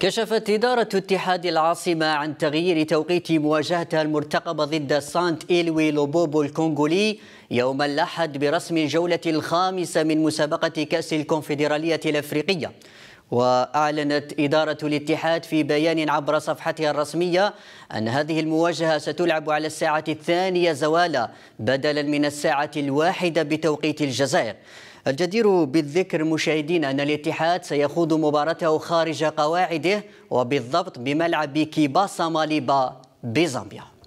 كشفت إدارة اتحاد العاصمة عن تغيير توقيت مواجهتها المرتقبة ضد سانت إيلوي لوبوبو الكونغولي يوم الأحد برسم الجولة الخامسة من مسابقة كأس الكونفدرالية الأفريقية وأعلنت إدارة الاتحاد في بيان عبر صفحتها الرسمية أن هذه المواجهة ستلعب على الساعة الثانية زوالا بدلا من الساعة الواحدة بتوقيت الجزائر الجدير بالذكر مشاهدين أن الاتحاد سيخوض مبارته خارج قواعده وبالضبط بملعب كيباسا ماليبا بزامبيا